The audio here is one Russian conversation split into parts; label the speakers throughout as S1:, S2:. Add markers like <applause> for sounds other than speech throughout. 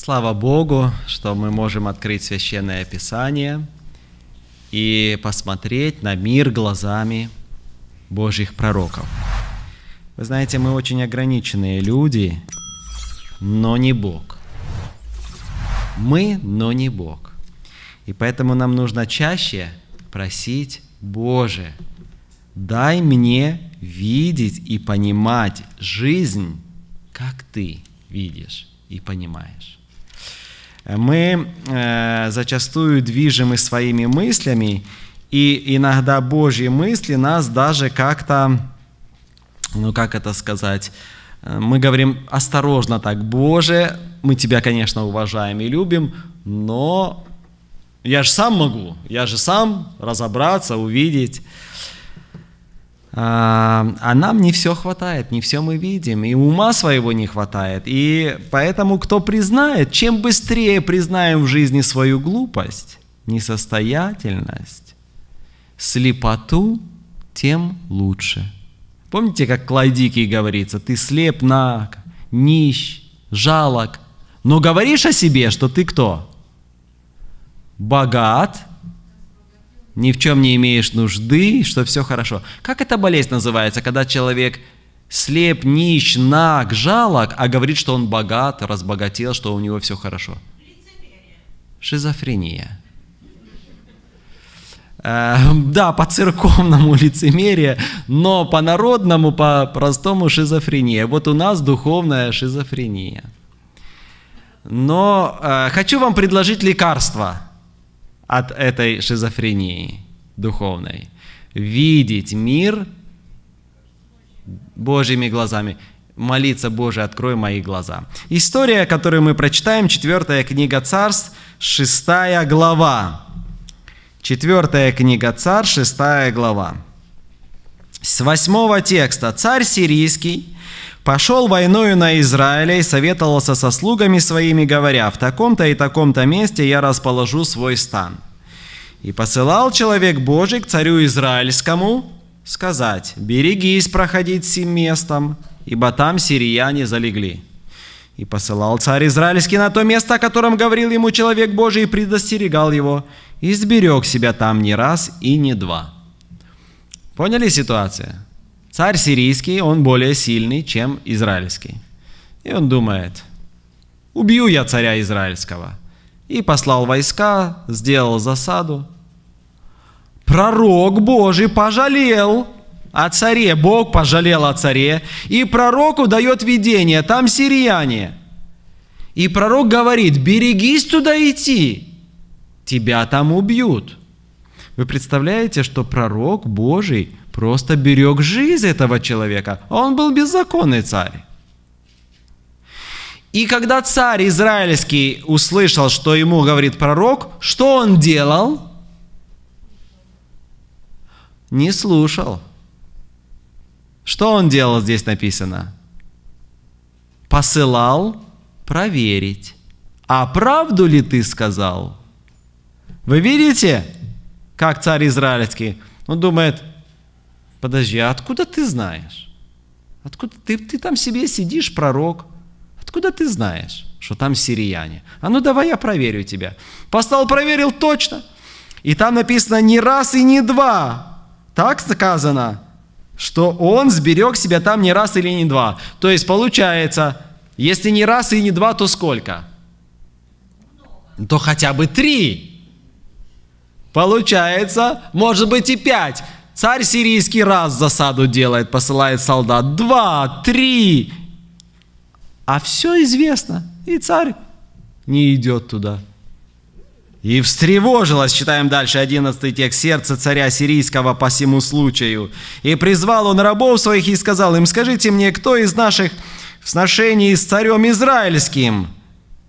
S1: Слава Богу, что мы можем открыть священное Писание и посмотреть на мир глазами Божьих пророков. Вы знаете, мы очень ограниченные люди, но не Бог. Мы, но не Бог. И поэтому нам нужно чаще просить Боже, дай мне видеть и понимать жизнь, как ты видишь и понимаешь. Мы э, зачастую движимы своими мыслями, и иногда Божьи мысли нас даже как-то, ну как это сказать, э, мы говорим осторожно так, Боже, мы Тебя, конечно, уважаем и любим, но я же сам могу, я же сам разобраться, увидеть. А, а нам не все хватает, не все мы видим, и ума своего не хватает. И поэтому кто признает, чем быстрее признаем в жизни свою глупость, несостоятельность, слепоту, тем лучше. Помните, как Клайдикий говорится, ты слеп, наг, нищ, жалок, но говоришь о себе, что ты кто? Богат, ни в чем не имеешь нужды, что все хорошо. Как эта болезнь называется, когда человек слеп, нищ, наг, жалок, а говорит, что он богат, разбогател, что у него все хорошо? Шизофрения. Э, да, по церковному <laughs> лицемерие, но по народному, по простому шизофрения. Вот у нас духовная шизофрения. Но э, хочу вам предложить лекарство – от этой шизофрении духовной. Видеть мир Божьими глазами. Молиться, Боже, открой мои глаза. История, которую мы прочитаем, четвертая книга царств, шестая глава. Четвертая книга царь, шестая глава. С восьмого текста. Царь сирийский Пошел войною на Израиля и советовался со слугами своими, говоря, «В таком-то и таком-то месте я расположу свой стан». И посылал человек Божий к царю Израильскому сказать, «Берегись проходить сим местом, ибо там сирияне залегли». И посылал царь Израильский на то место, о котором говорил ему человек Божий, и предостерегал его, и сберег себя там не раз и не два. Поняли ситуацию? Царь сирийский, он более сильный, чем израильский. И он думает, убью я царя израильского. И послал войска, сделал засаду. Пророк Божий пожалел о царе, Бог пожалел о царе, и пророку дает видение, там сирияне. И пророк говорит, берегись туда идти, тебя там убьют. Вы представляете, что пророк Божий – просто берег жизнь этого человека. Он был беззаконный царь. И когда царь израильский услышал, что ему говорит пророк, что он делал? Не слушал. Что он делал, здесь написано? Посылал проверить. А правду ли ты сказал? Вы видите, как царь израильский? Он думает, Подожди, а откуда ты знаешь? Откуда ты, ты там себе сидишь, пророк? Откуда ты знаешь, что там сирияне? А ну давай я проверю тебя. Постал, проверил точно. И там написано не раз и не два. Так сказано, что он сберег себя там не раз или не два. То есть получается, если не раз и не два, то сколько? То хотя бы три. Получается, может быть и пять. Царь сирийский раз засаду делает, посылает солдат. Два, три. А все известно. И царь не идет туда. И встревожилось, читаем дальше, 11 текст, сердце царя сирийского по всему случаю. И призвал он рабов своих и сказал им, скажите мне, кто из наших в сношении с царем израильским?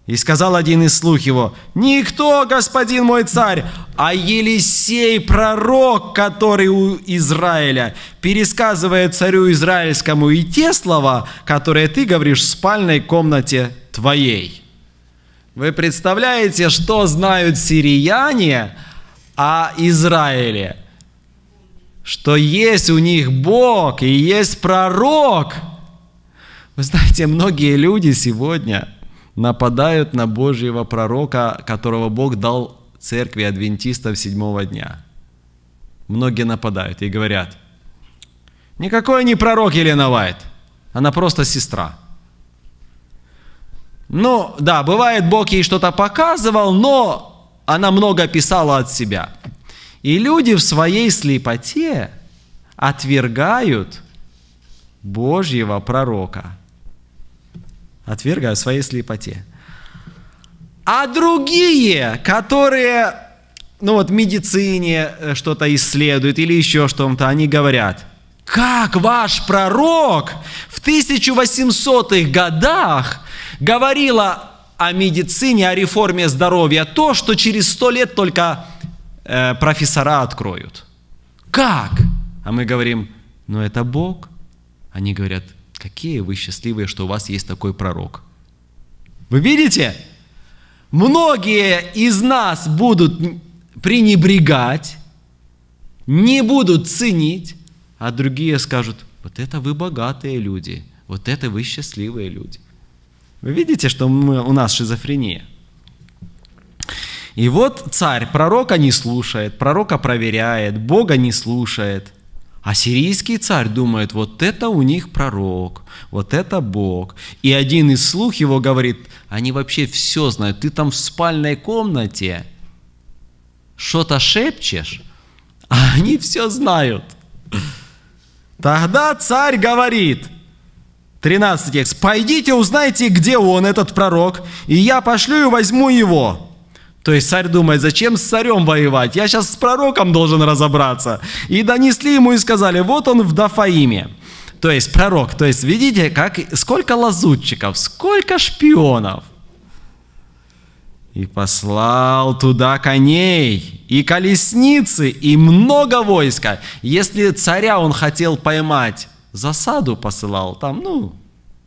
S1: И сказал один из слух его, «Никто, господин мой царь, а Елисей, пророк, который у Израиля, пересказывает царю израильскому и те слова, которые ты говоришь в спальной комнате твоей». Вы представляете, что знают сирияне о Израиле? Что есть у них Бог и есть пророк. Вы знаете, многие люди сегодня – нападают на Божьего пророка, которого Бог дал церкви адвентистов седьмого дня. Многие нападают и говорят, никакой не пророк Елена Вайт, она просто сестра. Ну, да, бывает, Бог ей что-то показывал, но она много писала от себя. И люди в своей слепоте отвергают Божьего пророка – отверга о своей слепоте. А другие, которые, ну вот, в медицине э, что-то исследуют или еще что-то, они говорят, как ваш пророк в 1800-х годах говорила о медицине, о реформе здоровья, то, что через сто лет только э, профессора откроют. Как? А мы говорим, ну это Бог. Они говорят, Какие вы счастливые, что у вас есть такой пророк. Вы видите? Многие из нас будут пренебрегать, не будут ценить, а другие скажут, вот это вы богатые люди, вот это вы счастливые люди. Вы видите, что мы, у нас шизофрения? И вот царь, пророка не слушает, пророка проверяет, Бога не слушает – а сирийский царь думает, вот это у них пророк, вот это Бог. И один из слух его говорит, они вообще все знают, ты там в спальной комнате что-то шепчешь, а они все знают. Тогда царь говорит, 13 текст, «Пойдите, узнайте, где он, этот пророк, и я пошлю и возьму его». То есть царь думает, зачем с царем воевать? Я сейчас с пророком должен разобраться. И донесли ему и сказали, вот он в Дафаиме. То есть пророк, то есть видите, как, сколько лазутчиков, сколько шпионов. И послал туда коней, и колесницы, и много войска. Если царя он хотел поймать, засаду посылал, там, ну,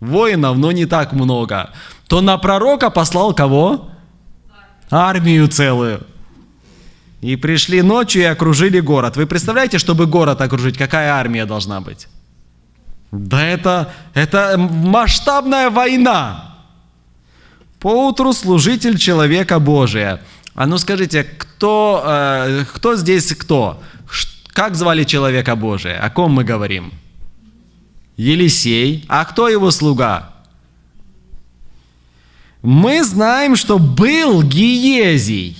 S1: воинов, но не так много, то на пророка послал кого? армию целую. И пришли ночью и окружили город. Вы представляете, чтобы город окружить, какая армия должна быть? Да это, это масштабная война. Поутру служитель человека Божия. А ну скажите, кто, э, кто здесь кто? Ш как звали человека Божия? О ком мы говорим? Елисей. А кто его слуга? Мы знаем, что был Гиезий.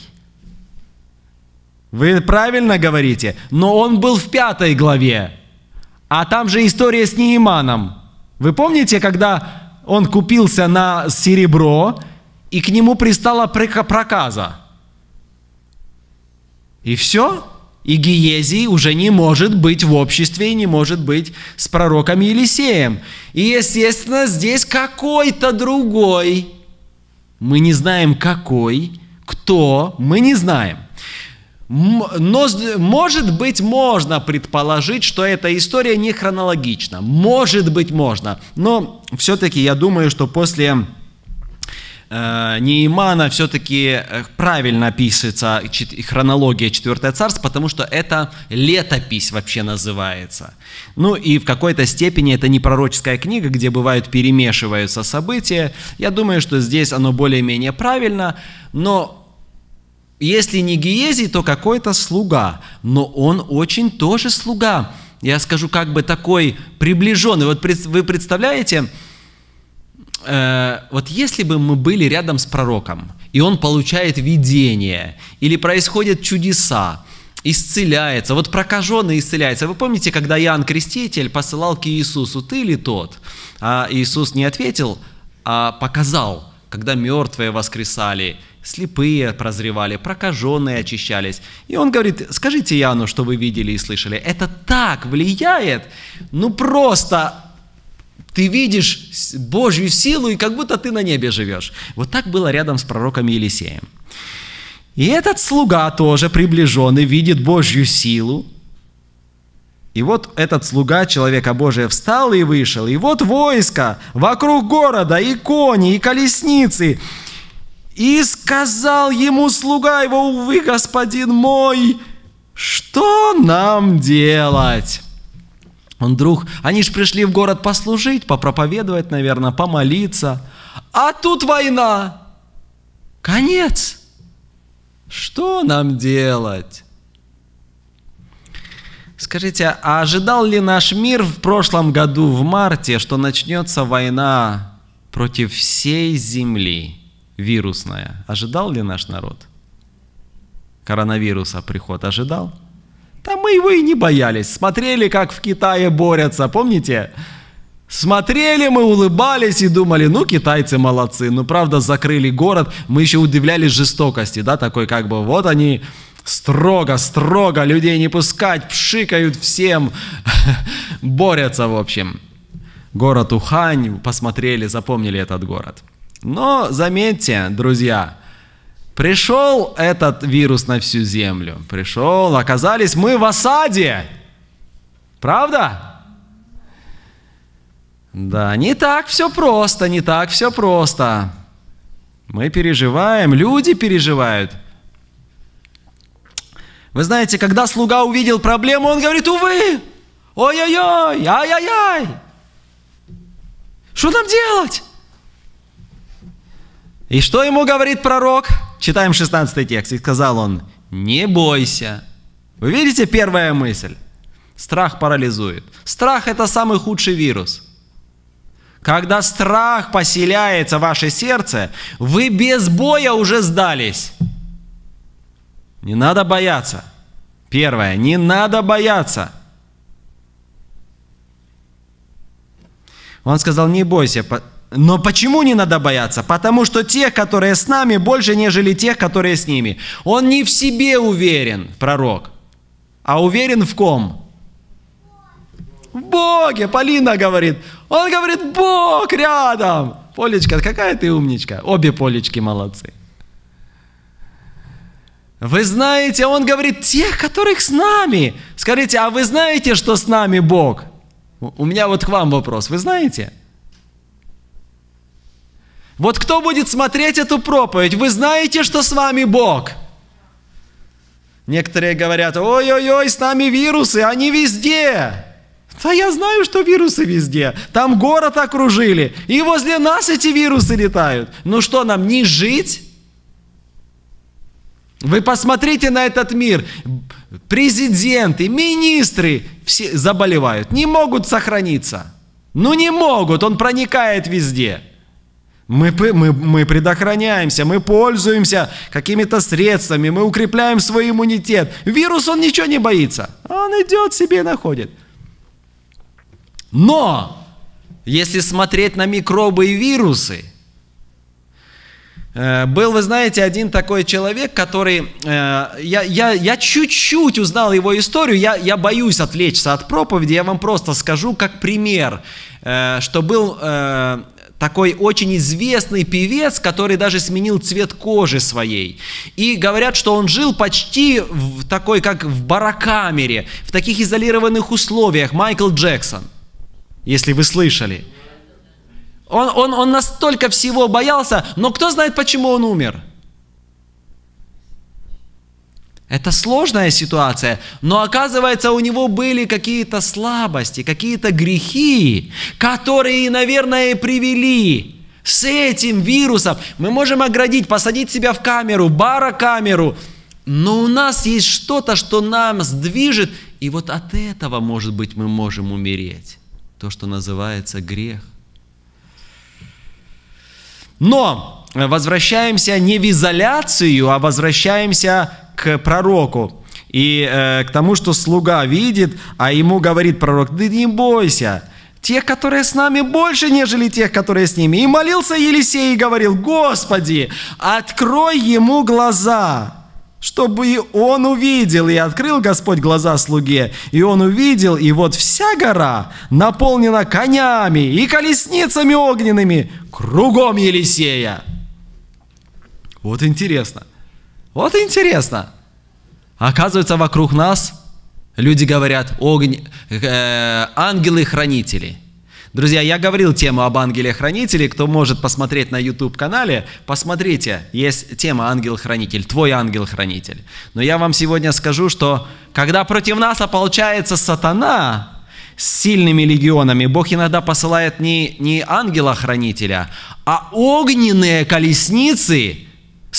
S1: Вы правильно говорите, но он был в пятой главе. А там же история с Неиманом. Вы помните, когда он купился на серебро, и к нему пристала проказа? И все? И Гиезий уже не может быть в обществе и не может быть с пророком Елисеем. И, естественно, здесь какой-то другой мы не знаем какой, кто, мы не знаем. Но, может быть, можно предположить, что эта история не хронологична. Может быть, можно. Но все-таки я думаю, что после Э, Неймана все-таки э, правильно описывается хронология Четвертое царство, потому что это летопись вообще называется. Ну и в какой-то степени это не пророческая книга, где бывают перемешиваются события. Я думаю, что здесь оно более-менее правильно, но если не Гиезий, то какой-то слуга, но он очень тоже слуга. Я скажу, как бы такой приближенный. Вот вы представляете, Э, вот если бы мы были рядом с пророком, и он получает видение, или происходят чудеса, исцеляется, вот прокаженный исцеляется. Вы помните, когда Иоанн Креститель посылал к Иисусу, ты ли тот? А Иисус не ответил, а показал, когда мертвые воскресали, слепые прозревали, прокаженные очищались. И он говорит, скажите Иоанну, что вы видели и слышали. Это так влияет, ну просто ты видишь Божью силу, и как будто ты на небе живешь. Вот так было рядом с пророком Елисеем. И этот слуга тоже приближенный, видит Божью силу. И вот этот слуга человека Божия встал и вышел. И вот войско вокруг города, и кони, и колесницы. И сказал ему слуга его, увы, господин мой, что нам делать? Он друг, они же пришли в город послужить, попроповедовать, наверное, помолиться. А тут война! Конец! Что нам делать? Скажите, а ожидал ли наш мир в прошлом году, в марте, что начнется война против всей Земли вирусная? Ожидал ли наш народ? Коронавируса приход ожидал? Там мы его и не боялись. Смотрели, как в Китае борются, помните? Смотрели мы, улыбались и думали, ну, китайцы молодцы. Ну, правда, закрыли город. Мы еще удивлялись жестокости, да, такой как бы, вот они строго, строго людей не пускать, пшикают всем, <laughs> борются, в общем. Город Ухань, посмотрели, запомнили этот город. Но заметьте, друзья, Пришел этот вирус на всю землю. Пришел, оказались мы в осаде. Правда? Да, не так все просто, не так все просто. Мы переживаем, люди переживают. Вы знаете, когда слуга увидел проблему, он говорит, увы, ой-ой-ой, ай ай ай что нам делать? И что ему говорит Пророк. Читаем 16 текст. «И сказал он, не бойся». Вы видите первая мысль? Страх парализует. Страх – это самый худший вирус. Когда страх поселяется в ваше сердце, вы без боя уже сдались. Не надо бояться. Первое, не надо бояться. Он сказал, не бойся, но почему не надо бояться? Потому что тех, которые с нами, больше, нежели тех, которые с ними. Он не в себе уверен, пророк, а уверен в ком? В Боге, Полина говорит. Он говорит, Бог рядом. Полечка, какая ты умничка. Обе Полечки молодцы. Вы знаете, он говорит, тех, которых с нами. Скажите, а вы знаете, что с нами Бог? У меня вот к вам вопрос. Вы знаете? Вот кто будет смотреть эту проповедь? Вы знаете, что с вами Бог. Некоторые говорят, ой-ой-ой, с нами вирусы, они везде. Да я знаю, что вирусы везде. Там город окружили, и возле нас эти вирусы летают. Ну что, нам не жить? Вы посмотрите на этот мир. Президенты, министры все заболевают, не могут сохраниться. Ну не могут, он проникает везде. Мы, мы, мы предохраняемся, мы пользуемся какими-то средствами, мы укрепляем свой иммунитет. Вирус, он ничего не боится. Он идет себе и находит. Но, если смотреть на микробы и вирусы, э, был, вы знаете, один такой человек, который... Э, я, я, я чуть-чуть узнал его историю, я, я боюсь отвлечься от проповеди, я вам просто скажу как пример, э, что был такой очень известный певец, который даже сменил цвет кожи своей. И говорят, что он жил почти в такой, как в барокамере, в таких изолированных условиях, Майкл Джексон, если вы слышали. Он, он, он настолько всего боялся, но кто знает, почему он умер – это сложная ситуация, но оказывается у него были какие-то слабости, какие-то грехи, которые, наверное, привели с этим вирусом. Мы можем оградить, посадить себя в камеру, барокамеру, но у нас есть что-то, что нам сдвижет, и вот от этого, может быть, мы можем умереть. То, что называется грех. Но э, возвращаемся не в изоляцию, а возвращаемся к пророку и э, к тому, что слуга видит, а ему говорит пророк, "Да не бойся, тех, которые с нами, больше, нежели тех, которые с ними. И молился Елисей и говорил, Господи, открой ему глаза, чтобы и он увидел. И открыл Господь глаза слуге, и он увидел, и вот вся гора наполнена конями и колесницами огненными кругом Елисея. Вот интересно. Вот интересно. Оказывается, вокруг нас люди говорят огонь, э, ангелы-хранители. Друзья, я говорил тему об ангеле-хранителе. Кто может посмотреть на YouTube-канале, посмотрите, есть тема ангел-хранитель, твой ангел-хранитель. Но я вам сегодня скажу, что когда против нас ополчается сатана, с сильными легионами. Бог иногда посылает не, не ангела-хранителя, а огненные колесницы –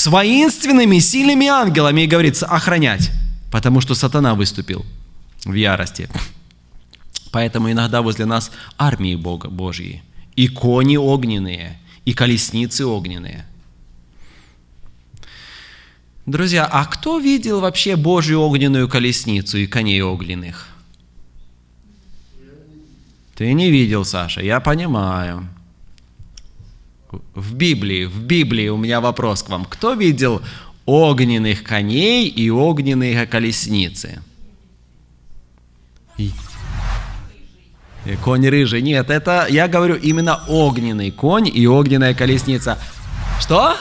S1: с воинственными, сильными ангелами, и говорится, охранять, потому что сатана выступил в ярости. Поэтому иногда возле нас армии Бога Божьи, и кони огненные, и колесницы огненные. Друзья, а кто видел вообще Божью огненную колесницу и коней огненных? Ты не видел, Саша, я понимаю. В Библии, в Библии у меня вопрос к вам. Кто видел огненных коней и огненные колесницы? И... И э, конь рыжий. Нет, это я говорю именно огненный конь и огненная колесница. Что?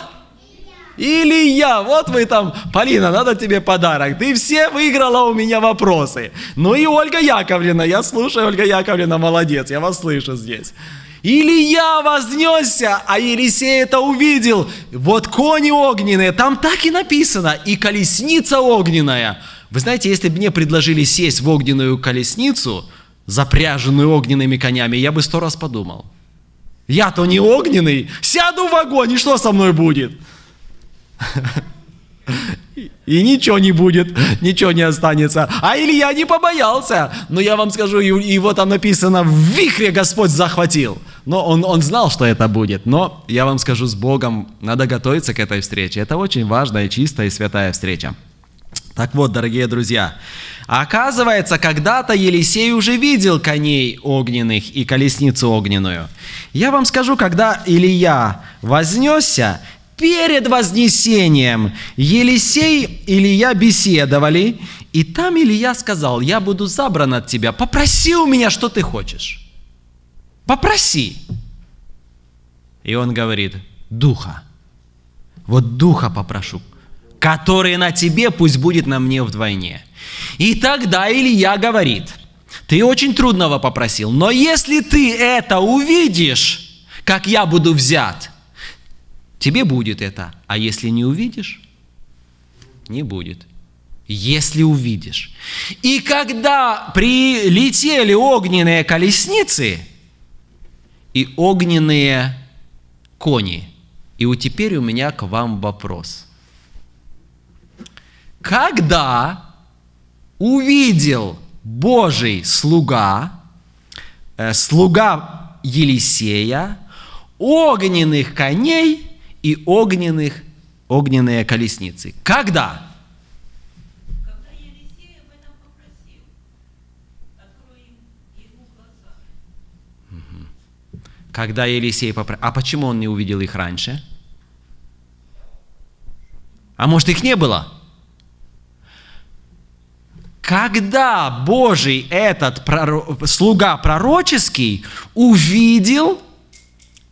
S1: Или я, вот вы там, Полина, надо тебе подарок. Ты все выиграла у меня вопросы. Ну и Ольга Яковлевна, я слушаю, Ольга Яковлевна, молодец, я вас слышу здесь. Или я вознесся, а Елисей это увидел. Вот кони огненные, там так и написано, и колесница огненная. Вы знаете, если бы мне предложили сесть в огненную колесницу, запряженную огненными конями, я бы сто раз подумал. Я-то не огненный, сяду в огонь, и что со мной будет? И ничего не будет, ничего не останется. А Илья не побоялся. Но я вам скажу, его там написано, в вихре Господь захватил. Но он, он знал, что это будет. Но я вам скажу с Богом, надо готовиться к этой встрече. Это очень важная, чистая и святая встреча. Так вот, дорогие друзья, оказывается, когда-то Елисей уже видел коней огненных и колесницу огненную. Я вам скажу, когда Илья вознесся, перед вознесением Елисей и Илья беседовали, и там Илья сказал, я буду забран от тебя, попроси у меня, что ты хочешь. Попроси. И он говорит, Духа. Вот Духа попрошу, который на тебе пусть будет на мне вдвойне. И тогда Илья говорит, ты очень трудного попросил, но если ты это увидишь, как я буду взят, тебе будет это, а если не увидишь, не будет если увидишь. И когда прилетели огненные колесницы, и огненные кони. И вот теперь у меня к вам вопрос. Когда увидел Божий слуга, э, слуга Елисея, огненных коней и огненных, огненные колесницы? Когда? когда Елисей попросил... А почему он не увидел их раньше? А может, их не было? Когда Божий этот пророк, слуга пророческий увидел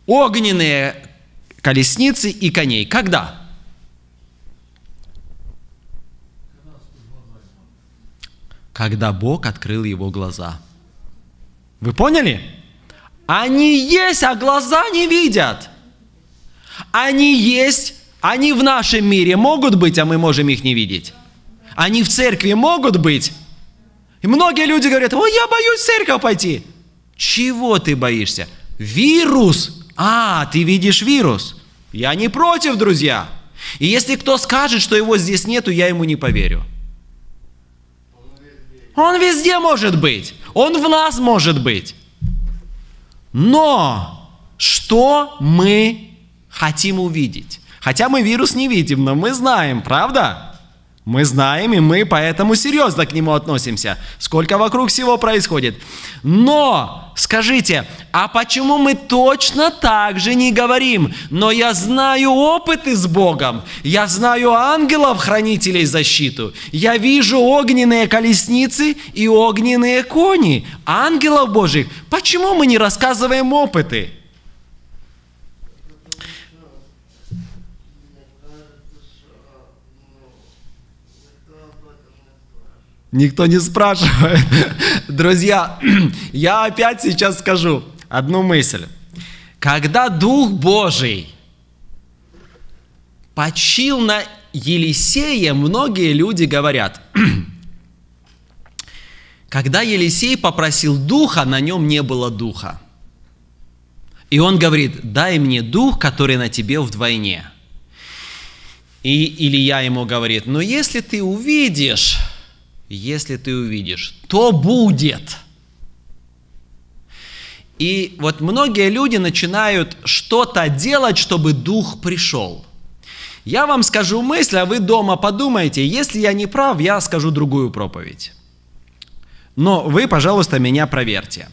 S1: огненные колесницы и коней. Когда? Когда Бог открыл его глаза. Вы поняли? Они есть, а глаза не видят. Они есть, они в нашем мире могут быть, а мы можем их не видеть. Они в церкви могут быть. И многие люди говорят, ой, я боюсь в церковь пойти. Чего ты боишься? Вирус. А, ты видишь вирус. Я не против, друзья. И если кто скажет, что его здесь нету, я ему не поверю. Он везде может быть. Он в нас может быть. Но что мы хотим увидеть? Хотя мы вирус не видим, но мы знаем, правда? Мы знаем, и мы поэтому серьезно к нему относимся. Сколько вокруг всего происходит. Но, скажите, а почему мы точно так же не говорим? Но я знаю опыты с Богом. Я знаю ангелов, хранителей защиту. Я вижу огненные колесницы и огненные кони, ангелов Божьих. Почему мы не рассказываем опыты? Никто не спрашивает. Друзья, <clears throat> я опять сейчас скажу одну мысль. Когда Дух Божий почил на Елисея, многие люди говорят, <clears throat> когда Елисей попросил духа, на нем не было духа. И он говорит, дай мне дух, который на тебе вдвойне. И Илья ему говорит, но если ты увидишь если ты увидишь, то будет. И вот многие люди начинают что-то делать, чтобы дух пришел. Я вам скажу мысль, а вы дома подумайте, если я не прав, я скажу другую проповедь. Но вы, пожалуйста, меня проверьте.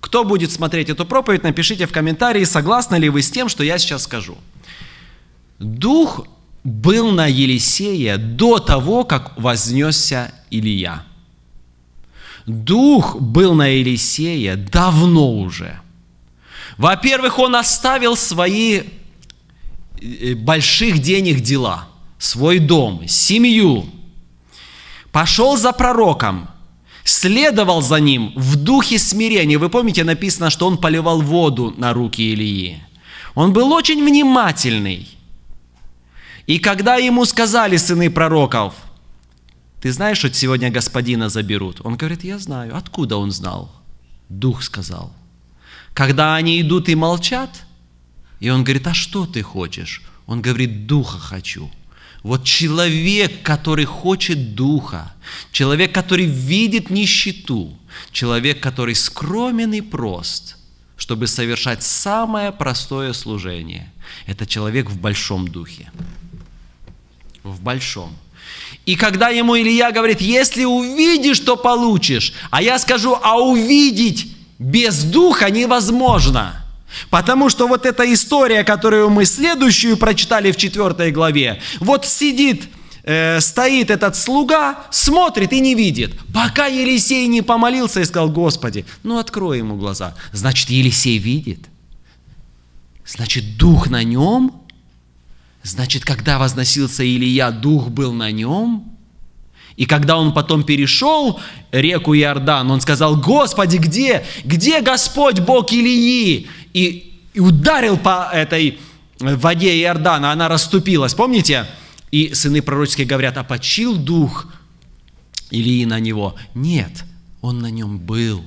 S1: Кто будет смотреть эту проповедь, напишите в комментарии, согласны ли вы с тем, что я сейчас скажу. Дух был на Елисея до того, как вознесся Илия. Дух был на Елисея давно уже. Во-первых, он оставил свои э, больших денег дела, свой дом, семью, пошел за пророком, следовал за ним в духе смирения. Вы помните, написано, что он поливал воду на руки Илии. Он был очень внимательный. И когда ему сказали сыны пророков, ты знаешь, что сегодня господина заберут? Он говорит, я знаю. Откуда он знал? Дух сказал. Когда они идут и молчат, и он говорит, а что ты хочешь? Он говорит, духа хочу. Вот человек, который хочет духа, человек, который видит нищету, человек, который скромен и прост, чтобы совершать самое простое служение, это человек в большом духе. Типа, в большом. И когда ему Илья говорит, если увидишь, то получишь, а я скажу, а увидеть без духа невозможно. Потому что вот эта история, которую мы следующую прочитали в 4 главе, вот сидит э, стоит этот слуга, смотрит и не видит. Пока Елисей не помолился и сказал, Господи, ну открой ему глаза. Значит, Елисей видит. Значит, дух на нем, Значит, когда возносился Илия, дух был на нем – и когда он потом перешел реку Иордан, он сказал, «Господи, где? Где Господь, Бог Илии?» И, и ударил по этой воде Иордана, она расступилась, помните? И сыны пророческие говорят, «А почил дух Илии на него?» Нет, он на нем был.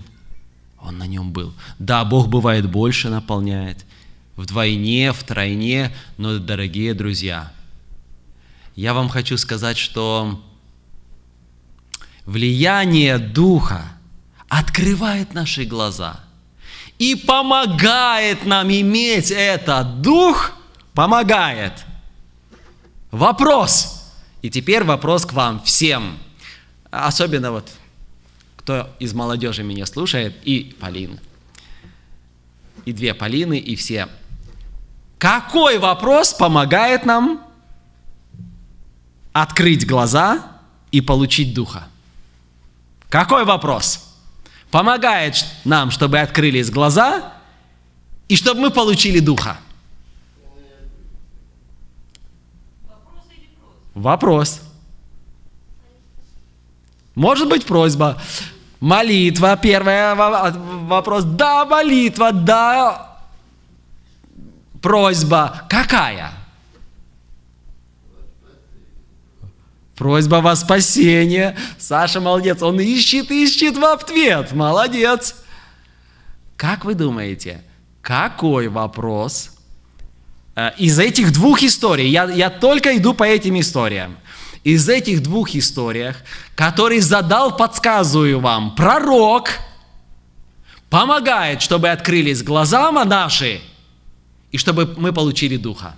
S1: Он на нем был. Да, Бог бывает больше наполняет, вдвойне, втройне, но, дорогие друзья, я вам хочу сказать, что влияние Духа открывает наши глаза и помогает нам иметь это. Дух помогает. Вопрос. И теперь вопрос к вам всем. Особенно вот кто из молодежи меня слушает, и Полин, И две Полины, и все какой вопрос помогает нам открыть глаза и получить Духа? Какой вопрос? Помогает нам, чтобы открылись глаза и чтобы мы получили Духа. Вопрос. Может быть просьба. Молитва, первая вопрос. Да, молитва, да, просьба какая? Просьба во спасение. Саша молодец, он ищет, ищет в ответ. Молодец. Как вы думаете, какой вопрос э, из этих двух историй, я, я только иду по этим историям, из этих двух историях, который задал, подсказываю вам, пророк, помогает, чтобы открылись глаза наши – и чтобы мы получили Духа.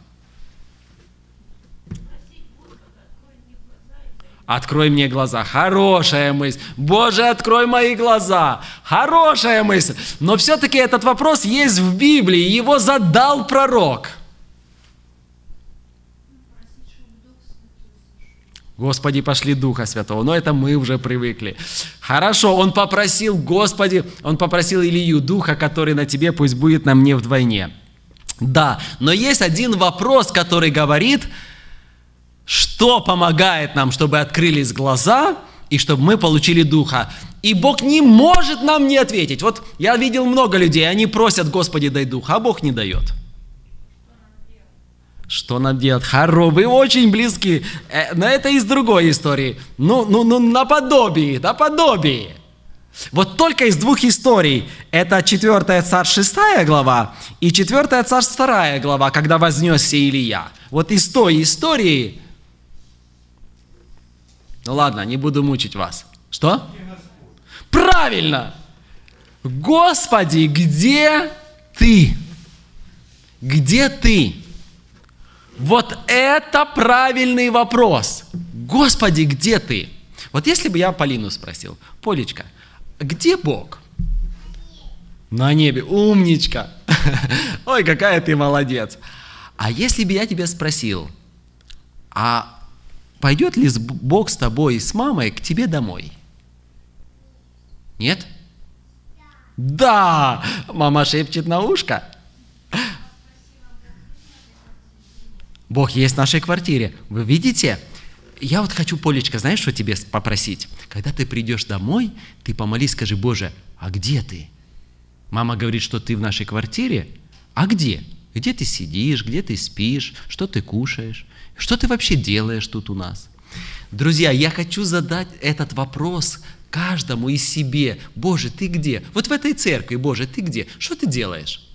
S1: Открой мне глаза. Хорошая мысль. Боже, открой мои глаза. Хорошая мысль. Но все-таки этот вопрос есть в Библии. Его задал пророк. Господи, пошли Духа Святого. Но это мы уже привыкли. Хорошо, он попросил, Господи, он попросил Илью Духа, который на тебе пусть будет на мне вдвойне. Да, но есть один вопрос, который говорит, что помогает нам, чтобы открылись глаза и чтобы мы получили Духа. И Бог не может нам не ответить. Вот я видел много людей, они просят, Господи, дай Духа, а Бог не дает. Что нам делать? Харо, вы очень близки. Э, но это из другой истории. Ну, ну, ну, наподобие, наподобие. Вот только из двух историй, это 4 царь 6 глава и 4 царь 2 глава, когда вознесся Илья. Вот из той истории... Ну ладно, не буду мучить вас. Что? Правильно! Господи, где ты? Где ты? Вот это правильный вопрос. Господи, где ты? Вот если бы я Полину спросил, Полечка, где Бог? На небе. Умничка. <laughs> Ой, какая ты молодец. А если бы я тебя спросил, а пойдет ли Бог с тобой и с мамой к тебе домой? Нет? Да! Мама шепчет на ушко. Бог есть в нашей квартире. Вы видите? Я вот хочу, Полечка, знаешь, что тебе попросить? Когда ты придешь домой, ты помолись, скажи, Боже, а где ты? Мама говорит, что ты в нашей квартире, а где? Где ты сидишь, где ты спишь, что ты кушаешь, что ты вообще делаешь тут у нас? Друзья, я хочу задать этот вопрос каждому и себе. Боже, ты где? Вот в этой церкви, Боже, ты где? Что ты делаешь?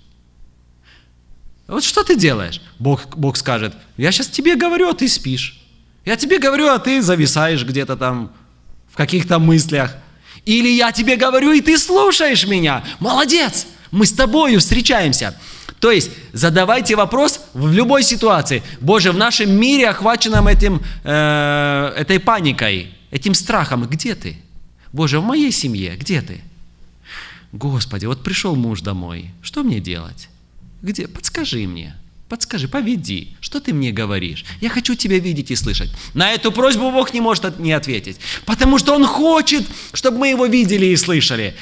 S1: Вот что ты делаешь? Бог, Бог скажет, я сейчас тебе говорю, а ты спишь. Я тебе говорю, а ты зависаешь где-то там в каких-то мыслях. Или я тебе говорю, и ты слушаешь меня. Молодец, мы с тобою встречаемся. То есть задавайте вопрос в любой ситуации. Боже, в нашем мире, охваченном этим, э, этой паникой, этим страхом, где ты? Боже, в моей семье, где ты? Господи, вот пришел муж домой, что мне делать? Где? Подскажи мне. Подскажи, поведи, что ты мне говоришь? Я хочу тебя видеть и слышать. На эту просьбу Бог не может не ответить, потому что Он хочет, чтобы мы Его видели и слышали.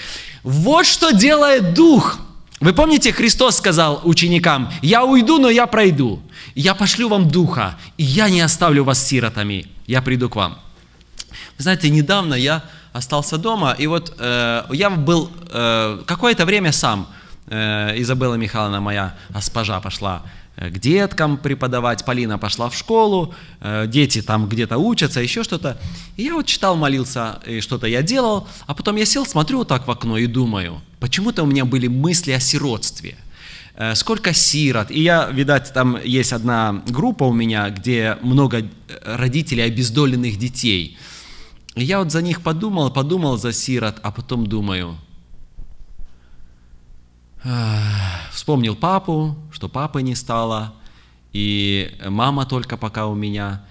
S1: Вот что делает Дух. Вы помните, Христос сказал ученикам, «Я уйду, но я пройду. Я пошлю вам Духа, и я не оставлю вас сиротами. Я приду к вам». Вы знаете, недавно я остался дома, и вот э, я был э, какое-то время сам. Э, Изабелла Михайловна моя, госпожа, пошла Э, к деткам преподавать. Полина пошла в школу, э, дети там где-то учатся, еще что-то. И я вот читал, молился, и что-то я делал. А потом я сел, смотрю вот так в окно и думаю, почему-то у меня были мысли о сиротстве. Э, сколько сирот. И я, видать, там есть одна группа у меня, где много родителей обездоленных детей. И я вот за них подумал, подумал за сирот, а потом думаю... Ах вспомнил папу, что папы не стало, и мама только пока у меня,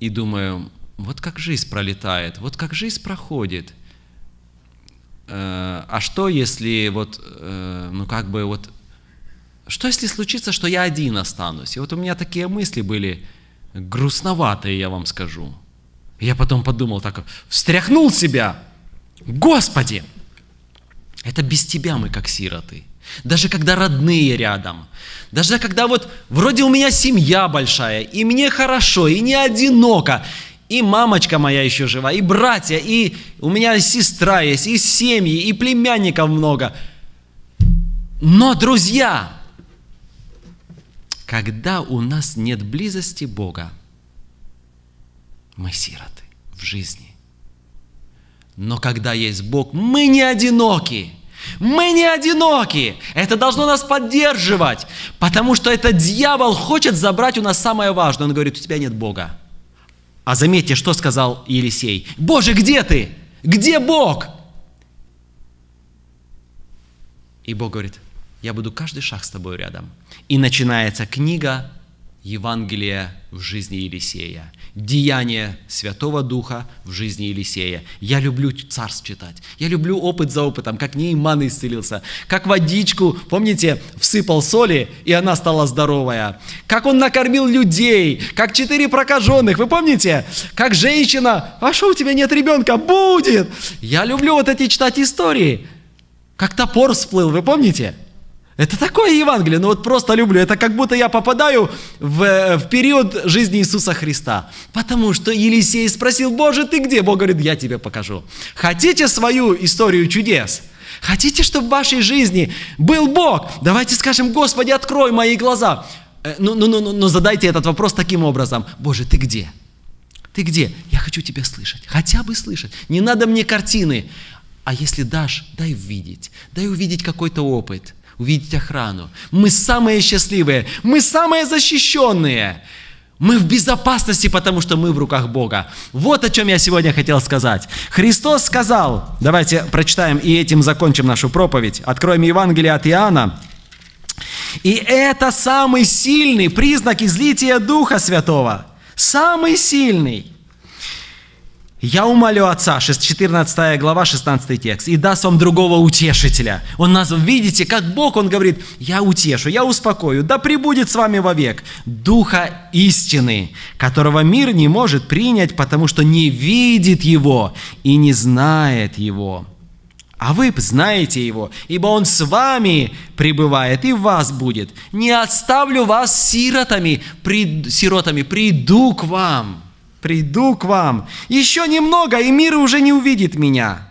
S1: и думаю, вот как жизнь пролетает, вот как жизнь проходит. Э, а что, если вот, э, ну как бы вот, что, если случится, что я один останусь? И вот у меня такие мысли были, грустноватые, я вам скажу. Я потом подумал так, встряхнул себя, Господи, это без тебя мы как сироты – даже когда родные рядом, даже когда вот вроде у меня семья большая, и мне хорошо, и не одиноко, и мамочка моя еще жива, и братья, и у меня сестра есть, и семьи, и племянников много. Но, друзья, когда у нас нет близости Бога, мы сироты в жизни. Но когда есть Бог, мы не одиноки – мы не одиноки. Это должно нас поддерживать. Потому что этот дьявол хочет забрать у нас самое важное. Он говорит, у тебя нет Бога. А заметьте, что сказал Елисей. Боже, где ты? Где Бог? И Бог говорит, я буду каждый шаг с тобой рядом. И начинается книга Евангелия в жизни Елисея деяния Святого Духа в жизни Елисея. Я люблю царств читать. Я люблю опыт за опытом, как Нейман исцелился, как водичку, помните, всыпал соли, и она стала здоровая. Как он накормил людей, как четыре прокаженных, вы помните? Как женщина, а что у тебя нет ребенка? Будет! Я люблю вот эти читать истории. Как топор всплыл, вы помните? Это такое Евангелие, ну вот просто люблю. Это как будто я попадаю в, в период жизни Иисуса Христа. Потому что Елисей спросил, Боже, ты где? Бог говорит, я тебе покажу. Хотите свою историю чудес? Хотите, чтобы в вашей жизни был Бог? Давайте скажем, Господи, открой мои глаза. Ну, ну, ну, ну, ну задайте этот вопрос таким образом. Боже, ты где? Ты где? Я хочу тебя слышать. Хотя бы слышать. Не надо мне картины. А если дашь, дай увидеть. Дай увидеть какой-то опыт увидеть охрану. Мы самые счастливые, мы самые защищенные. Мы в безопасности, потому что мы в руках Бога. Вот о чем я сегодня хотел сказать. Христос сказал, давайте прочитаем и этим закончим нашу проповедь. Откроем Евангелие от Иоанна. И это самый сильный признак излития Духа Святого. Самый сильный. «Я умолю Отца», 14 глава, 16 текст, «и даст вам другого утешителя». Он нас, видите, как Бог, Он говорит, «Я утешу, я успокою, да пребудет с вами вовек Духа истины, которого мир не может принять, потому что не видит Его и не знает Его». А вы знаете Его, ибо Он с вами пребывает и в вас будет. «Не оставлю вас сиротами, при, сиротами, приду к вам» приду к вам. Еще немного, и мир уже не увидит меня.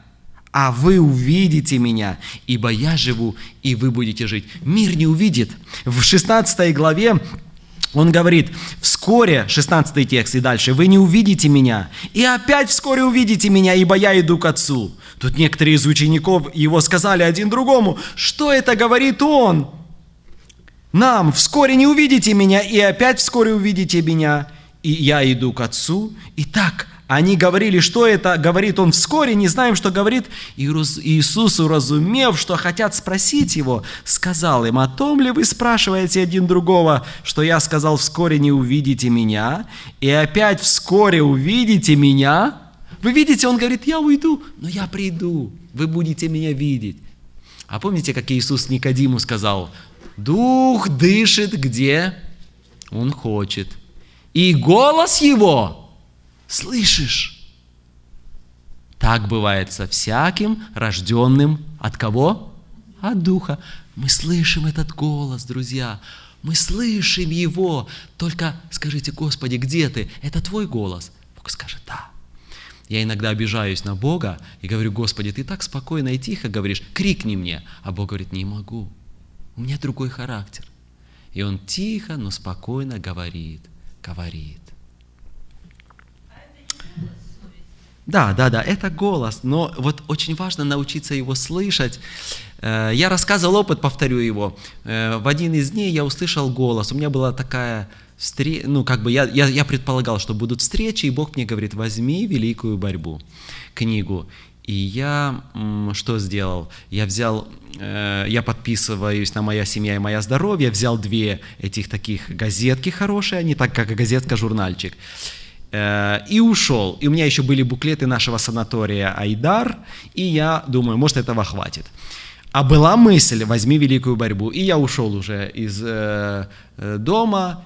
S1: А вы увидите меня, ибо я живу, и вы будете жить. Мир не увидит. В 16 главе он говорит, вскоре, 16 текст и дальше, вы не увидите меня, и опять вскоре увидите меня, ибо я иду к Отцу. Тут некоторые из учеников его сказали один другому, что это говорит он? Нам вскоре не увидите меня, и опять вскоре увидите меня, и я иду к Отцу. И так они говорили, что это говорит он вскоре, не знаем, что говорит. Иисус, уразумев, что хотят спросить его, сказал им, о том ли вы спрашиваете один другого, что я сказал, вскоре не увидите меня, и опять вскоре увидите меня. Вы видите, он говорит, я уйду, но я приду, вы будете меня видеть. А помните, как Иисус Никодиму сказал, дух дышит где он хочет – и голос его слышишь. Так бывает со всяким рожденным от кого? От Духа. Мы слышим этот голос, друзья. Мы слышим его. Только скажите, Господи, где ты? Это твой голос. Бог скажет, да. Я иногда обижаюсь на Бога и говорю, Господи, ты так спокойно и тихо говоришь, крикни мне. А Бог говорит, не могу. У меня другой характер. И он тихо, но спокойно говорит говорит. Да, да, да, это голос, но вот очень важно научиться его слышать. Э, я рассказывал опыт, повторю его. Э, в один из дней я услышал голос. У меня была такая встреча, ну как бы я, я, я предполагал, что будут встречи, и Бог мне говорит, возьми великую борьбу, книгу. И я что сделал? Я взял, э, я подписываюсь на «Моя семья» и «Моя здоровье», взял две этих таких газетки хорошие, не так, как газетка, журнальчик, э, и ушел. И у меня еще были буклеты нашего санатория «Айдар», и я думаю, может, этого хватит. А была мысль «возьми великую борьбу», и я ушел уже из э, э дома,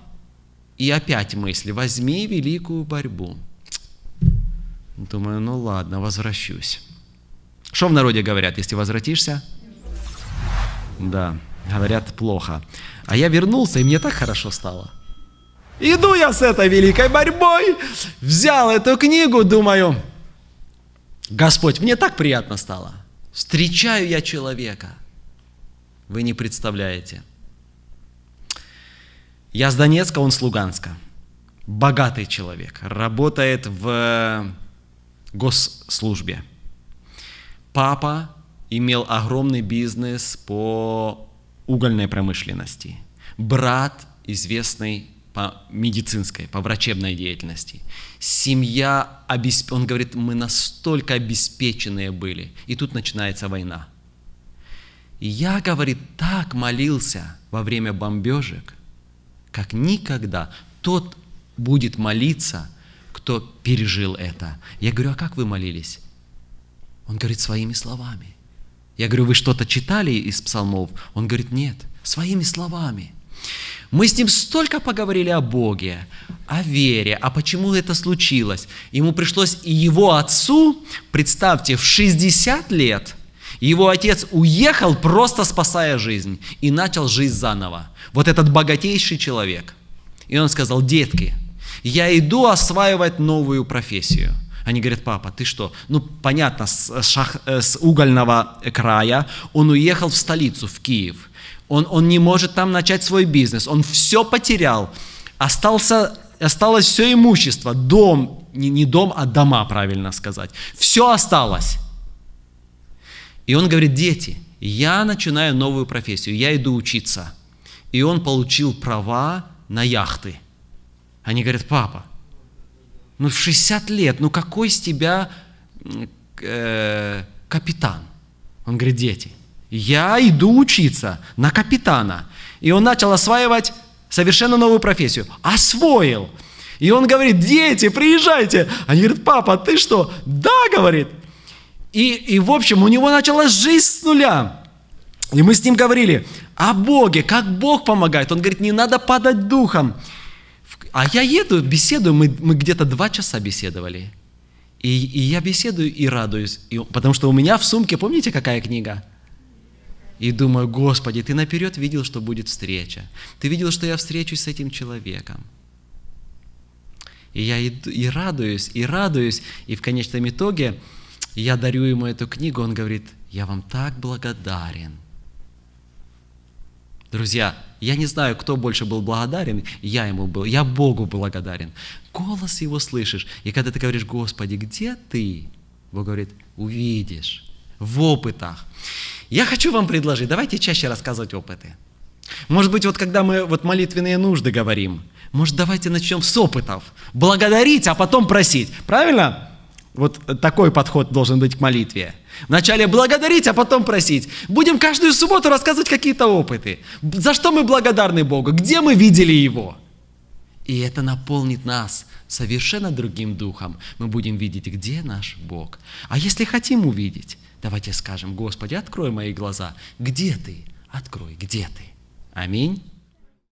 S1: и опять мысли «возьми великую борьбу». Думаю, ну ладно, возвращусь. Что в народе говорят, если возвратишься? Да, говорят плохо. А я вернулся, и мне так хорошо стало. Иду я с этой великой борьбой, взял эту книгу, думаю, Господь, мне так приятно стало. Встречаю я человека. Вы не представляете. Я с Донецка, он с Луганска. Богатый человек, работает в э, госслужбе папа имел огромный бизнес по угольной промышленности, брат известный по медицинской, по врачебной деятельности. Семья, обесп... он говорит, мы настолько обеспеченные были. И тут начинается война. И я, говорит, так молился во время бомбежек, как никогда. Тот будет молиться, кто пережил это. Я говорю, а как вы молились? Он говорит своими словами. Я говорю, вы что-то читали из псалмов? Он говорит, нет, своими словами. Мы с ним столько поговорили о Боге, о вере, а почему это случилось. Ему пришлось и его отцу, представьте, в 60 лет его отец уехал, просто спасая жизнь, и начал жизнь заново. Вот этот богатейший человек. И он сказал, детки, я иду осваивать новую профессию – они говорят, папа, ты что? Ну, понятно, с, шах, э, с угольного края он уехал в столицу, в Киев. Он, он не может там начать свой бизнес. Он все потерял. Остался, осталось все имущество. Дом, не, не дом, а дома, правильно сказать. Все осталось. И он говорит, дети, я начинаю новую профессию, я иду учиться. И он получил права на яхты. Они говорят, папа, ну, в 60 лет, ну какой из тебя э, капитан? Он говорит, дети, я иду учиться на капитана. И он начал осваивать совершенно новую профессию. Освоил. И он говорит, дети, приезжайте. Они говорят, папа, ты что? Да, говорит. И, и в общем, у него началась жизнь с нуля. И мы с ним говорили о Боге, как Бог помогает. Он говорит, не надо падать духом. А я еду, беседую, мы, мы где-то два часа беседовали. И, и я беседую и радуюсь, и, потому что у меня в сумке, помните, какая книга? И думаю, Господи, Ты наперед видел, что будет встреча. Ты видел, что я встречусь с этим человеком. И я иду, и радуюсь, и радуюсь, и в конечном итоге я дарю ему эту книгу, он говорит, я вам так благодарен. Друзья, я не знаю, кто больше был благодарен, я ему был, я Богу благодарен. Голос его слышишь, и когда ты говоришь, Господи, где ты? Бог говорит, увидишь в опытах. Я хочу вам предложить, давайте чаще рассказывать опыты. Может быть, вот когда мы вот молитвенные нужды говорим, может, давайте начнем с опытов. Благодарить, а потом просить. Правильно? Вот такой подход должен быть к молитве. Вначале благодарить, а потом просить. Будем каждую субботу рассказывать какие-то опыты. За что мы благодарны Богу? Где мы видели Его? И это наполнит нас совершенно другим духом. Мы будем видеть, где наш Бог. А если хотим увидеть, давайте скажем, Господи, открой мои глаза. Где Ты? Открой, где Ты? Аминь.